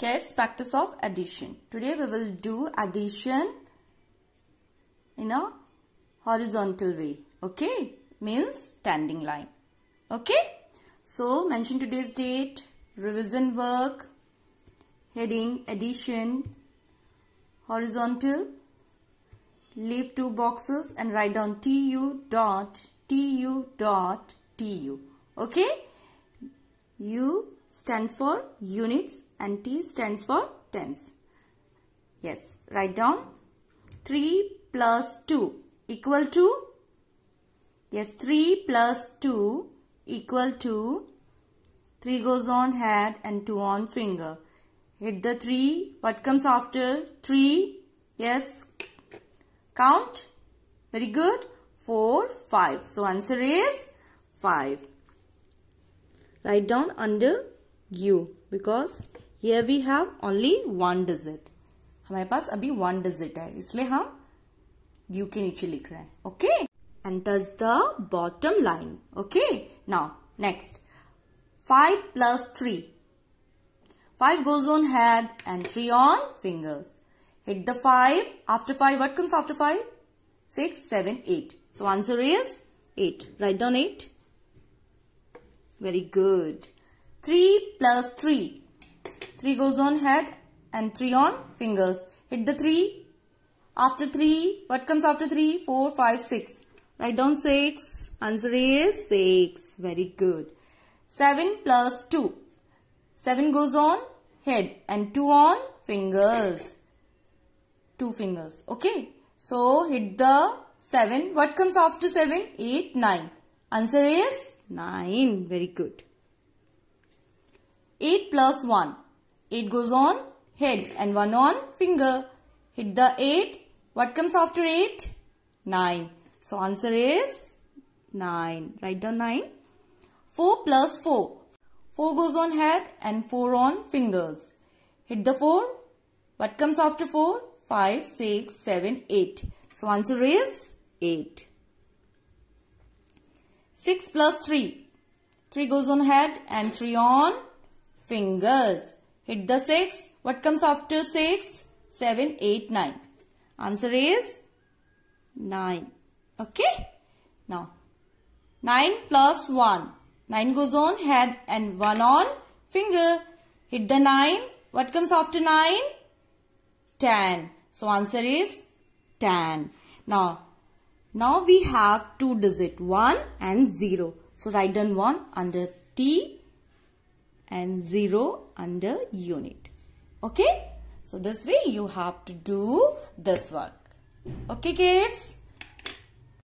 Kids, practice of addition. Today we will do addition in a horizontal way. Okay? Means standing line. Okay? So, mention today's date, revision work, heading addition, horizontal, leave two boxes and write down tu dot tu dot tu. Okay? You stands for units and T stands for tens. Yes, write down 3 plus 2 equal to Yes, 3 plus 2 equal to 3 goes on head and 2 on finger. Hit the 3. What comes after 3? Yes. Count. Very good. 4, 5. So answer is 5. Write down under U because here we have only one digit. हमारे पास अभी one digit है इसलिए हम U के नीचे लिख रहे हैं okay and touch the bottom line okay now next five plus three five goes on head and three on fingers hit the 5 after 5 what comes after 5 6 7 8 so answer is 8 write down 8 very good 3 plus 3. 3 goes on head and 3 on fingers. Hit the 3. After 3, what comes after 3? 4, 5, 6. Write down 6. Answer is 6. Very good. 7 plus 2. 7 goes on head and 2 on fingers. 2 fingers. Okay. So, hit the 7. What comes after 7? 8, 9. Answer is 9. Very good. 8 plus 1. 8 goes on head and 1 on finger. Hit the 8. What comes after 8? 9. So answer is 9. Write down 9. 4 plus 4. 4 goes on head and 4 on fingers. Hit the 4. What comes after 4? 5, 6, 7, 8. So answer is 8. 6 plus 3. 3 goes on head and 3 on fingers. Hit the 6. What comes after 6? 7, 8, 9. Answer is 9. Okay? Now, 9 plus 1. 9 goes on head and 1 on finger. Hit the 9. What comes after 9? 10. So, answer is 10. Now, now we have two digit 1 and 0. So, write down 1 under T and 0 under unit. Okay? So this way you have to do this work. Okay kids?